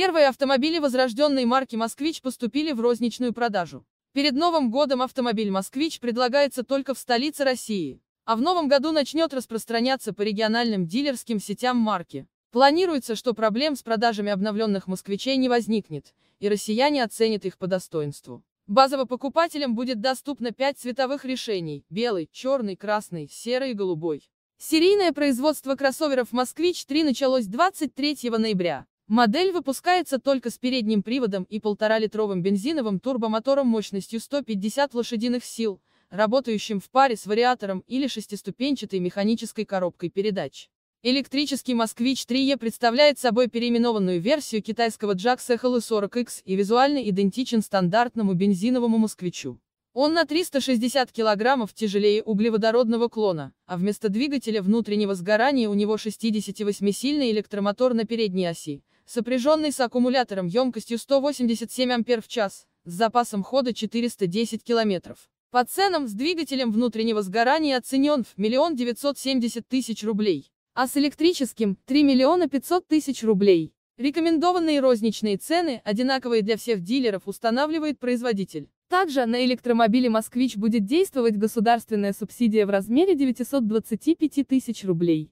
Первые автомобили возрожденной марки «Москвич» поступили в розничную продажу. Перед Новым годом автомобиль «Москвич» предлагается только в столице России, а в новом году начнет распространяться по региональным дилерским сетям марки. Планируется, что проблем с продажами обновленных «Москвичей» не возникнет, и россияне оценят их по достоинству. Базово покупателям будет доступно 5 цветовых решений – белый, черный, красный, серый и голубой. Серийное производство кроссоверов «Москвич-3» началось 23 ноября. Модель выпускается только с передним приводом и полтора-литровым бензиновым турбомотором мощностью 150 лошадиных сил, работающим в паре с вариатором или шестиступенчатой механической коробкой передач. Электрический «Москвич 3Е» представляет собой переименованную версию китайского Jax Эхолы 40X и визуально идентичен стандартному бензиновому «Москвичу». Он на 360 кг тяжелее углеводородного клона, а вместо двигателя внутреннего сгорания у него 68-сильный электромотор на передней оси, сопряженный с аккумулятором емкостью 187 ампер в час, с запасом хода 410 км. По ценам с двигателем внутреннего сгорания оценен в 1 970 тысяч рублей, а с электрическим – 3 миллиона 500 тысяч рублей. Рекомендованные розничные цены, одинаковые для всех дилеров, устанавливает производитель. Также на электромобиле «Москвич» будет действовать государственная субсидия в размере 925 тысяч рублей.